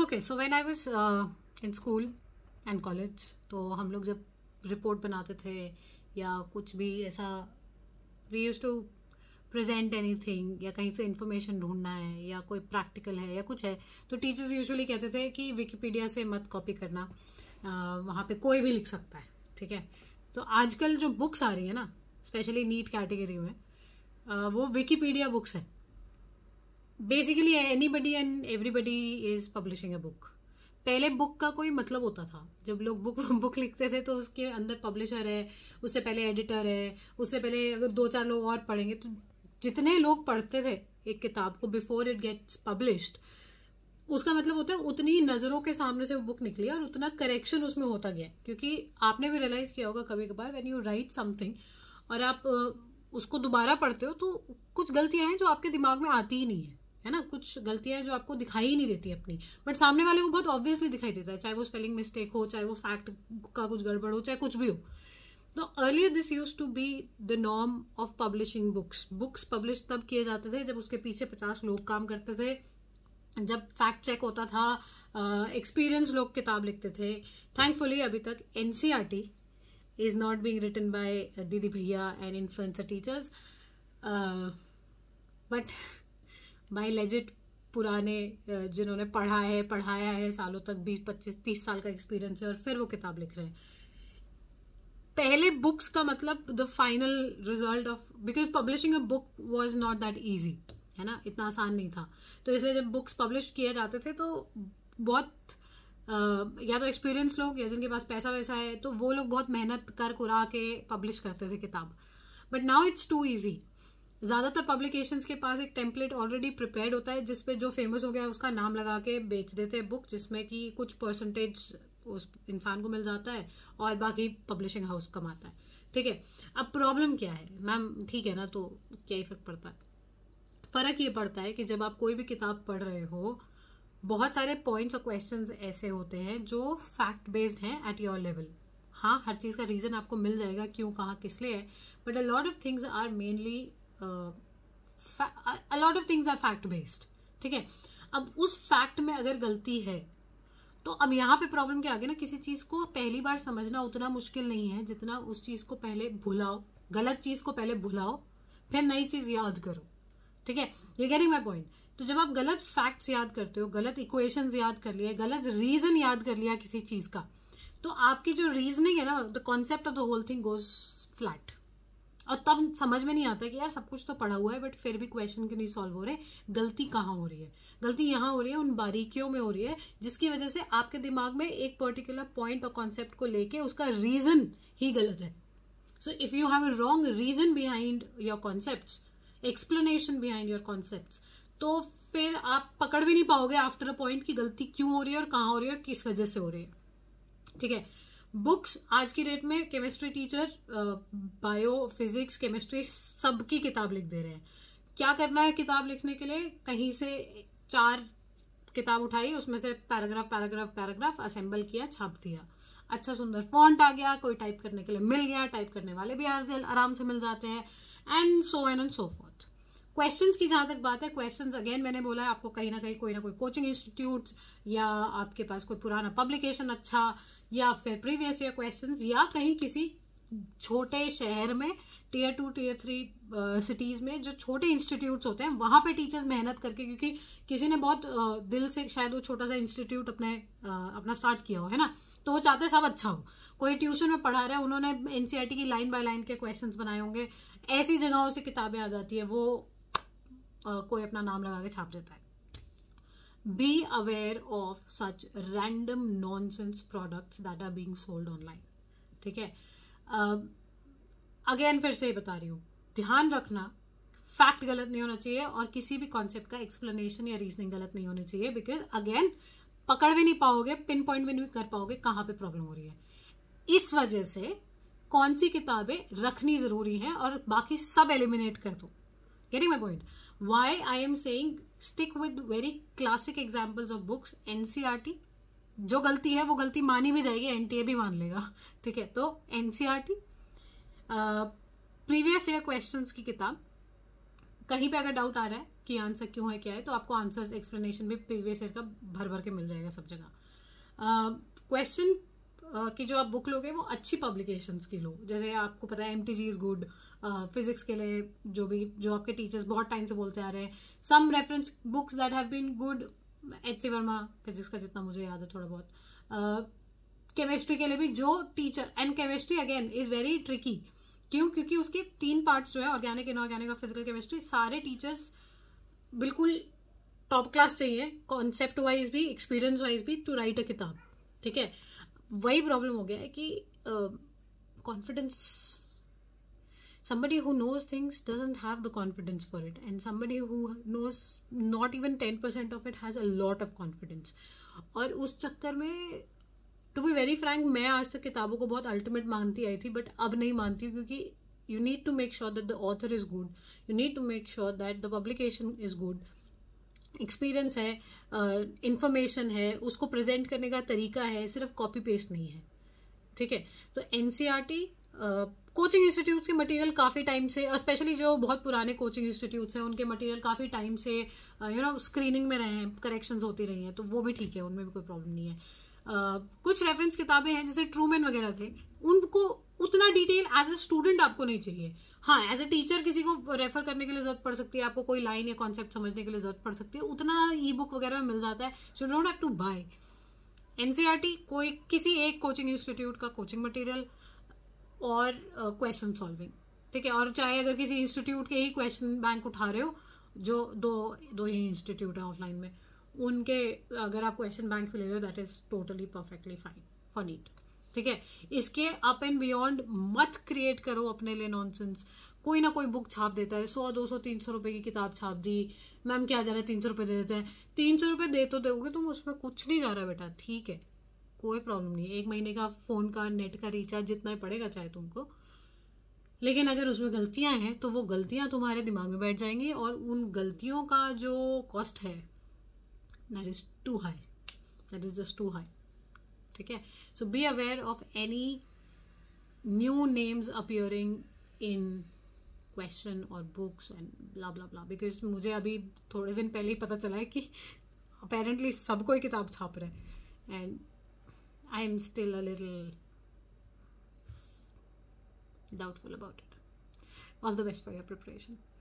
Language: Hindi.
Okay so when I was in school and college तो हम लोग जब रिपोर्ट बनाते थे या कुछ भी ऐसा we use to present anything या कहीं से इन्फॉर्मेशन ढूंढना है या कोई प्रैक्टिकल है या कुछ है तो टीचर्स यूजुअली कहते थे कि विकीपीडिया से मत कॉपी करना आ, वहाँ पे कोई भी लिख सकता है ठीक है तो आजकल जो बुक्स आ रही है ना स्पेशली नीट कैटेगरी में आ, वो विकीपीडिया बुक्स हैं basically anybody and everybody is publishing a book पहले बुक का कोई मतलब होता था जब लोग बुक बुक लिखते थे तो उसके अंदर पब्लिशर है उससे पहले एडिटर है उससे पहले अगर दो चार लोग और पढ़ेंगे तो जितने लोग पढ़ते थे एक किताब को बिफोर इट गेट्स पब्लिश्ड उसका मतलब होता है उतनी नज़रों के सामने से वो बुक निकली और उतना करेक्शन उसमें होता गया क्योंकि आपने भी रियलाइज़ किया होगा कभी कभार वैन यू राइट समथिंग और आप उसको दोबारा पढ़ते हो तो कुछ गलतियां हैं जो आपके दिमाग में आती ही नहीं है है ना कुछ गलतियां जो आपको दिखाई ही नहीं देती अपनी बट सामने वाले को बहुत ऑब्वियसली दिखाई देता है चाहे वो स्पेलिंग मिस्टेक हो चाहे वो फैक्ट का कुछ गड़बड़ हो चाहे कुछ भी हो तो earlier this use to be the norm of publishing books books publish तब किए जाते थे जब उसके पीछे पचास लोग काम करते थे जब फैक्ट चेक होता था एक्सपीरियंस uh, लोग किताब लिखते थे थैंकफुली अभी तक N C R T is not being written by दीदी भैया and influencer teachers but by legit पुराने जिन्होंने पढ़ा है पढ़ाया है सालों तक बीस पच्चीस तीस साल का एक्सपीरियंस है और फिर वो किताब लिख रहे हैं पहले बुक्स का मतलब the final result of because publishing a book was not that easy है ना इतना आसान नहीं था तो इसलिए जब बुक्स पब्लिश किए जाते थे तो बहुत Uh, या तो एक्सपीरियंस लोग या जिनके पास पैसा वैसा है तो वो लोग बहुत मेहनत कर कुरा के पब्लिश करते थे किताब but now it's too easy ज़्यादातर पब्लिकेशन के पास एक टेम्पलेट ऑलरेडी प्रिपेयर्ड होता है जिसपे जो फेमस हो गया है उसका नाम लगा के बेच देते हैं बुक जिसमें कि कुछ परसेंटेज उस इंसान को मिल जाता है और बाकी पब्लिशिंग हाउस कमाता है ठीक है अब प्रॉब्लम क्या है मैम ठीक है ना तो क्या ही फर्क पड़ता है फ़र्क ये पड़ता है कि जब आप कोई भी किताब पढ़ रहे हो बहुत सारे पॉइंट्स और क्वेश्चंस ऐसे होते हैं जो fact based at your level लेवल हाँ हर चीज़ का रीज़न आपको मिल जाएगा क्यों कहाँ किस लिए है but a lot of things are mainly a lot of things are fact based ठीक है अब उस फैक्ट में अगर गलती है तो अब यहाँ पे प्रॉब्लम क्या आ गया ना किसी चीज को पहली बार समझना उतना मुश्किल नहीं है जितना उस चीज को पहले भुलाओ गलत चीज को पहले भुलाओ फिर नई चीज याद करो ठीक है ये गेटिंग माई पॉइंट तो जब आप गलत फैक्ट्स याद करते हो गलत इक्वेशन याद कर लिए गलत रीजन याद कर लिया किसी चीज का तो आपकी जो रीजनिंग है ना the concept of the whole thing goes flat और तब समझ में नहीं आता कि यार सब कुछ तो पढ़ा हुआ है बट फिर भी क्वेश्चन क्यों नहीं सॉल्व हो रहे गलती कहाँ हो रही है गलती यहाँ हो रही है उन बारीकियों में हो रही है जिसकी वजह से आपके दिमाग में एक पर्टिकुलर पॉइंट और कॉन्सेप्ट को लेके उसका रीजन ही गलत है so if you have a wrong reason behind your concept explanation behind your concept तो फिर आप पकड़ भी नहीं पाओगे आफ्टर अ पॉइंट की गलती क्यों हो रही है और कहाँ हो रही है और किस वजह से हो रही है ठीक है बुक्स आज की डेट में chemistry teacher bio physics chemistry सबकी किताब लिख दे रहे हैं क्या करना है किताब लिखने के लिए कहीं से चार किताब उठाई उसमें से पैराग्राफ पैराग्राफ पैराग्राफ असेंबल किया छाप दिया अच्छा सुंदर फॉन्ट आ गया कोई टाइप करने के लिए मिल गया टाइप करने वाले भी आराम से मिल जाते हैं and so on and so forth question की जहाँ तक बात है क्वेश्चन अगेन मैंने बोला है आपको कहीं ना कहीं कोई ना कोई कोचिंग इंस्टीट्यूट या आपके पास कोई पुराना पब्लिकेशन अच्छा या फिर प्रीवियस ईयर क्वेश्चन या कहीं किसी छोटे शहर में tier two tier three cities में जो छोटे इंस्टीट्यूट्स होते हैं वहाँ पे टीचर्स मेहनत करके क्योंकि किसी ने बहुत uh, दिल से शायद वो छोटा सा इंस्टीट्यूट अपने uh, अपना स्टार्ट किया हो है ना तो वो चाहते सब अच्छा हो कोई ट्यूशन में पढ़ा रहा है उन्होंने एन e की लाइन बाय लाइन के क्वेश्चन बनाए होंगे ऐसी जगहों से किताबें आ जाती है वो कोई अपना नाम लगा के छाप देता है be aware of such random nonsense products that are being sold online ठीक है अगेन uh, फिर से बता रही हूँ ध्यान रखना फैक्ट गलत नहीं होना चाहिए और किसी भी कॉन्सेप्ट का एक्सप्लेनेशन या रीजनिंग गलत नहीं होनी चाहिए बिकॉज अगेन पकड़ भी नहीं पाओगे पिन पॉइंट भी नहीं कर पाओगे कहाँ पे प्रॉब्लम हो रही है इस वजह से कौन सी किताबें रखनी ज़रूरी हैं और बाकी सब एलिमिनेट कर दो Getting my point? Why I am saying stick with very classic examples of books NCRT e जो गलती है वो गलती मानी भी जाएगी एनटीए भी मान लेगा ठीक है तो एनसीआरटी प्रीवियस ईयर क्वेश्चंस की किताब कहीं पे अगर डाउट आ रहा है कि आंसर क्यों है क्या है तो आपको आंसर्स एक्सप्लेनेशन भी प्रीवियस ईयर का भर भर के मिल जाएगा सब जगह क्वेश्चन uh, की जो आप बुक लोगे वो अच्छी पब्लिकेशंस की लो जैसे आपको पता है M T G is good physics के लिए जो भी जो आपके टीचर्स बहुत टाइम से बोलते आ रहे हैं some reference books that have been good H C Verma physics का जितना मुझे याद है थोड़ा बहुत केमिस्ट्री uh, के लिए भी जो teacher and chemistry again is very tricky क्यों क्योंकि उसके तीन पार्ट्स जो है ऑर्गेनिक इनऑर्गेनिक और फिजिकल केमिस्ट्री सारे टीचर्स बिल्कुल टॉप क्लास चाहिए कॉन्सेप्ट वाइज भी एक्सपीरियंस वाइज भी टू राइट अ किताब ठीक है वही प्रॉब्लम हो गया है कि confidence somebody who knows things doesn't have the confidence for it and somebody who knows not even 10% of it has a lot of confidence और उस चक्कर में टू बी वेरी फ्रैंक मैं आज तक किताबों को बहुत अल्टीमेट मानती आई थी बट अब नहीं मानती हूँ क्योंकि you need to make sure that the author is good you need to make sure that the publication is good experience है इंफॉर्मेशन uh, है उसको प्रेजेंट करने का तरीका है सिर्फ कॉपी पेस्ट नहीं है ठीक है तो एन कोचिंग इंस्टीट्यूट्स के मटेरियल काफ़ी टाइम से स्पेशली जो बहुत पुराने कोचिंग इंस्टीट्यूट्स हैं उनके मटेरियल काफ़ी टाइम से यू नो स्क्रीनिंग में रहे हैं करेक्शंस होती रही हैं तो वो भी ठीक है उनमें भी कोई प्रॉब्लम नहीं है कुछ रेफरेंस किताबें हैं जैसे ट्रूमैन वगैरह थे उनको उतना डिटेल एज ए स्टूडेंट आपको नहीं चाहिए हाँ एज ए टीचर किसी को रेफर करने के लिए जरूरत पड़ सकती है आपको कोई लाइन या कॉन्सेप्ट समझने के लिए जरूरत पड़ सकती है उतना ई बुक वगैरह में मिल जाता है so don't have to buy NCERT कोई किसी एक कोचिंग इंस्टीट्यूट का कोचिंग मटेरियल और क्वेश्चन uh, सॉल्विंग ठीक है और चाहे अगर किसी इंस्टीट्यूट के ही क्वेश्चन बैंक उठा रहे हो जो दो दो ही इंस्टीट्यूट है ऑफलाइन में उनके अगर आप क्वेश्चन बैंक पे ले रहे हो that is totally perfectly fine for NEET ठीक है इसके अप एंड बियॉन्ड मत क्रिएट करो अपने लिए नॉनसेंस कोई ना कोई बुक छाप देता है सौ दो सौ तीन सौ रुपये की किताब छाप दी मैम क्या जा रहा है तीन सौ रुपये दे देते हैं तीन सौ रुपये दे तो दोगे तुम उसमें कुछ नहीं जा रहा बेटा ठीक है कोई प्रॉब्लम नहीं एक महीने का फ़ोन का नेट का रिचार्ज जितना ही पड़ेगा चाहे तुमको लेकिन अगर उसमें गलतियां हैं तो वो गलतियां तुम्हारे दिमाग में बैठ जाएंगी और उन गलतियों का जो कॉस्ट है that is too high that is just too high ठीक है so be aware of any new names appearing in question और books and blah blah blah because मुझे अभी थोड़े दिन पहले ही पता चला है कि अपेरेंटली सब कोई किताब छाप रहे and I am still a little doubtful about it all the best for your preparation